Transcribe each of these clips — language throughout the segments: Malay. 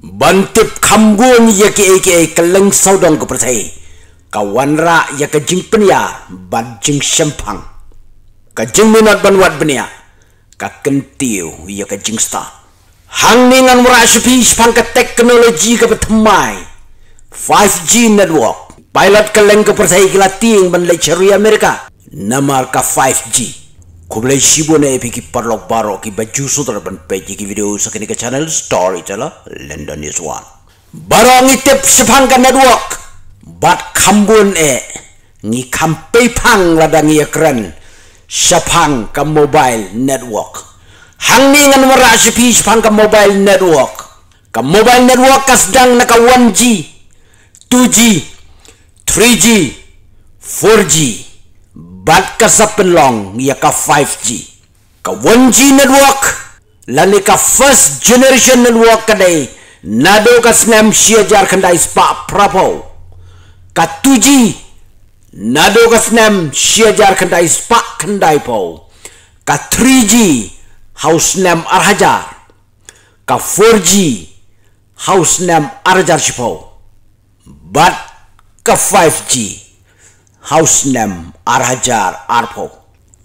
Bantip kambun ya ke ke keleng saudang ke percaya. Kawan ra ya ke jing penia banjing sempang. Ke jing minat banwat benia. Ka kentiu ya ke jing sta. Hang ni ngan murah asupi sepang ke teknologi ke petemai. 5G network. Pilot keleng ke percaya kilating ban lecheru Amerika. Namar ka 5 5G. Ku boleh sibuk na epi ki parlok parok ki baju sutra ban peji ki video sakini ke channel story chala London is one. Baro ngi tip sepang ka network bat kambun e ngi kampai pang ladang iya keren sepang ka mobile network. Hang ni ngan mara sepi sepang ka mobile network. Ka mobile network ka sedang na ka 1G, 2G, 3G, 4G bat ka sapelong ya ka 5G. Ka 1G network, lani ka first generation network ka day, nado ka snam siya jar kandai spa prapo. Ka 2G, nado ka snam siya jar kandai spa kandai po. Ka 3G, house nam arhajar. Ka 4G, house nam arhajar si po. But ka 5G. ஹவுஸ் நம் அரஹார் ஆர்போ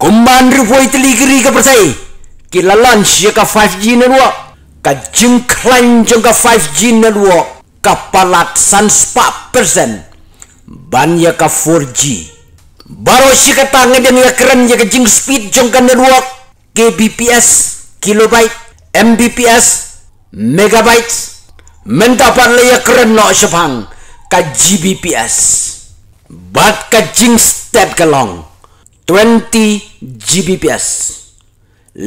கும்பான்று போய் தெளிக்கிறீ கப்பசை கிளலாம் சியக்க ஃபைவ் ஜி நடுவோ கஜும் கிளஞ்சும் ஃபைவ் ஜி நடுவோ கப்பலாட் சன்ஸ் பா பர்சன் பன்யக்க ஃபோர் ஜி பரோஷிக்க தாங்க தெனிய கிரன் யக ஜிங் ஸ்பீட் ஜொங்க நடுவோ கேபிபிஎஸ் கிலோபைட் எம்பிபிஎஸ் மெகாபைட்ஸ் மென்டா பண்ணல யக்கிரன் நோ ஷபாங் கஜிபிபிஎஸ் GBPS Bat ka step kelong, long. 20 GBPS.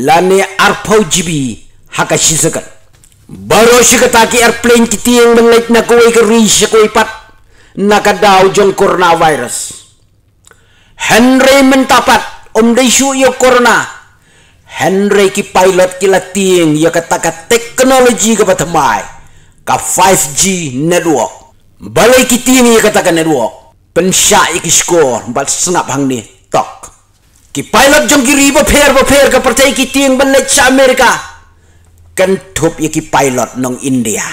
Lani arpau GB haka shizakat. Baro shikata ki airplane kita yang mengait na kuwi ka rishya kuwi pat. Naka daw jong coronavirus. Henry mentapat omday shu yo corona. Henry ki pilot ki latiang ya kataka teknologi ka batamay. Ka 5G network. Balay ki tiang ya kataka network pensha ek score bal snap hang ni tok ki pilot jong ki river fair ba fair ka pertai ki ting ban le cha america kan thup ek ki pilot nong india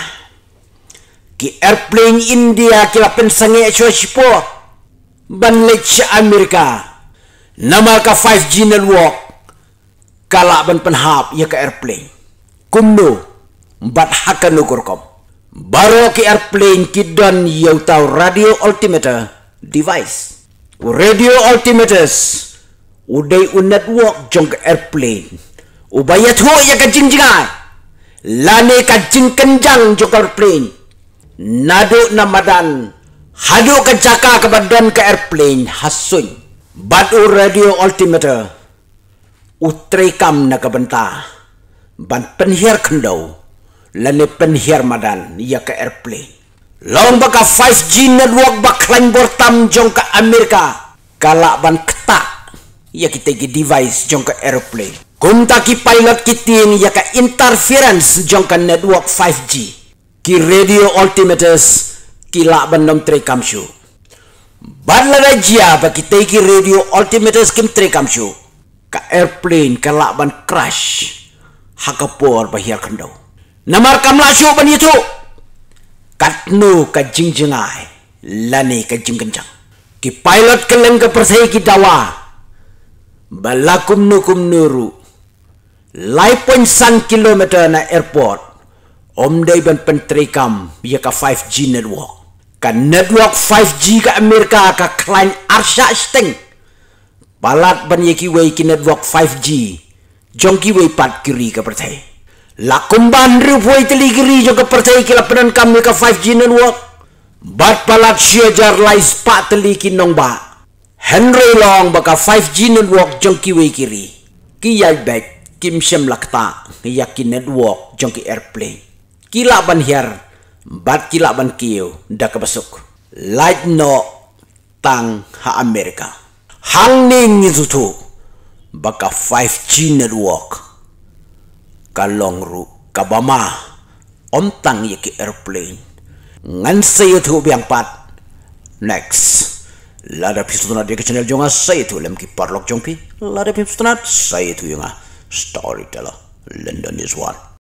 ki airplane india ki la pen sange cho chipo ban le cha america nama ka 5g network kala ban pen hap ye ka airplane kumdo bat hakanukur kom baro ki airplane ki don yau tau radio altimeter device. Radio altimeters. Uday u network jong airplane. Ubayat ho ya ka jing jingai. Lani ka kenjang jong airplane. Nado na madan. Hadu ka jaka ka badan ka airplane hasun. Badu radio altimeter. Utrei kam na ka benta. Ban penhir kendau. Lani penhir madan ya ka airplane. Lawang baka 5G network bertam bortam ke Amerika. Kalak ban ketak. ya kita ke device jongka aeroplane. Kunta ki pilot kita ini ya ke interference jongka network 5G. Ki radio altimeters kilak ban nom trekam show. Barla rajia kita ki radio altimeters kim trekam show. Ka airplane kalak ban crash. Hakapur bahiyakandau. Namar kamlah show ban itu. Namar kamlah show ban itu katnu ka jingjingai lani ka jingkencang ki pilot kelem ka persai ki dawa balakum nukum nuru. nuru laipon san kilometer na airport om dei ben pentrikam ya ka 5g network ka network 5g ka amerika ka klein arsha steng balat ban yeki ki wei ki network 5g jongki wei pat kiri ka persai La kumban rupo itali giri jo kepercayai kila penan kami ke 5G network. Bat palat syajar lai sepak tali kinong ba. Henry Long baka 5G network jongki we kiri. Kiyai baik kim syam lakta ngiyaki network jongki airplane. Kila ban hiar bat kila ban kiyo da kebesuk. Light no tang ha Amerika. Hang ning nyitutu baka 5G network. Kalongru, ru kabama ontang yaki airplane ngan saya tu biang pat next lada pisutunat yaki channel jonga saya tu lemki parlok jompi, lada pisutunat sayo tu yunga storyteller London is one